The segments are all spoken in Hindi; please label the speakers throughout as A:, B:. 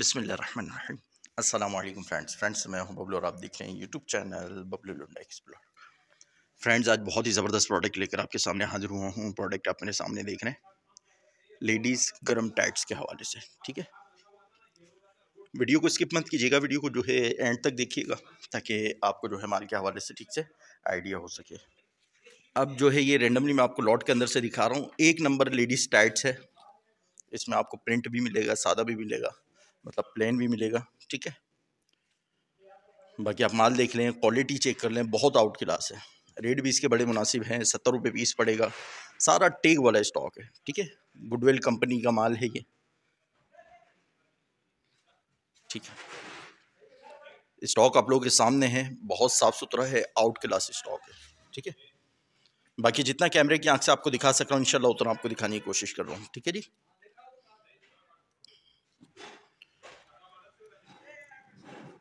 A: बसमिल अल्लाम फ्रेंड्स फ्रेंड्स मैं हूं बबलू और आप देख रहे हैं यूट्यूब चैनल बबलू लुंडा एक्सप्लोर फ्रेंड्स आज बहुत ही ज़बरदस्त प्रोडक्ट लेकर आपके सामने हाजिर हुआ हूँ प्रोडक्ट आप मेरे सामने देख रहे हैं लेडीज़ गर्म टाइट्स के हवाले से ठीक है वीडियो को स्किप मत कीजिएगा वीडियो को जो है एंड तक देखिएगा ताकि आपको जो है माल के हवाले से ठीक से आइडिया हो सके अब जो है ये रेंडमली मैं आपको लॉट के अंदर से दिखा रहा हूँ एक नंबर लेडीज़ टाइट्स है इसमें आपको प्रिंट भी मिलेगा सादा भी मिलेगा मतलब प्लेन भी मिलेगा ठीक है बाकी आप माल देख लें क्वालिटी चेक कर लें बहुत आउट क्लास है रेट भी इसके बड़े मुनासिब हैं सत्तर रुपये पीस पड़ेगा सारा टेक वाला स्टॉक है ठीक है गुडवेल कंपनी का माल है ये ठीक है स्टॉक आप लोगों के सामने है बहुत साफ़ सुथरा है आउट क्लास स्टॉक है ठीक है बाकी जितना कैमरे की आंख से आपको दिखा सक रहा हूँ इंशाल्लाह उतना आपको दिखाने की कोशिश कर रहा हूँ ठीक है जी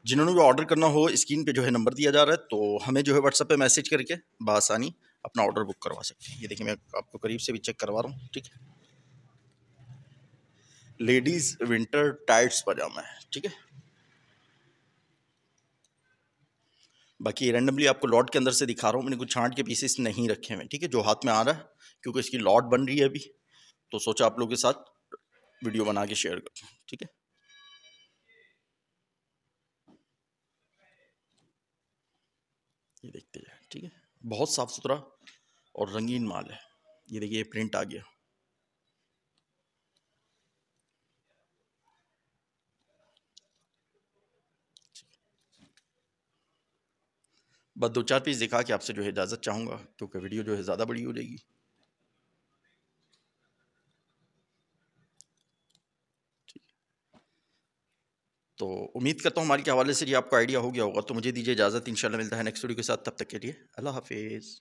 A: जिन्होंने भी ऑर्डर करना हो स्क्रीन पे जो है नंबर दिया जा रहा है तो हमें जो है व्हाट्सअप पे मैसेज करके बसानी अपना ऑर्डर बुक करवा सकते हैं ये देखिए मैं आपको करीब से भी चेक करवा रहा हूँ ठीक है लेडीज़ विंटर टाइट्स पजामा है ठीक है बाकी रैंडमली आपको लॉट के अंदर से दिखा रहा हूँ मैंने कुछ छाँट के पीसेस नहीं रखे हुए ठीक है जो हाथ में आ रहा है क्योंकि इसकी लॉट बन रही है अभी तो सोचा आप लोगों के साथ वीडियो बना के शेयर कर ठीक है ये देखते जाए ठीक है बहुत साफ़ सुथरा और रंगीन माल है ये देखिए प्रिंट आ गया बस दो चार पीस दिखा के आपसे जो है इजाज़त चाहूँगा क्योंकि वीडियो जो है ज़्यादा बड़ी हो जाएगी तो उम्मीद करता हूँ हमारे के हवाले से ये आपको आइडिया हो गया होगा तो मुझे दीजिए इजाज़त इंशाल्लाह मिलता है नेक्स्ट वीडियो के साथ तब तक के लिए अल्लाह हाफिज़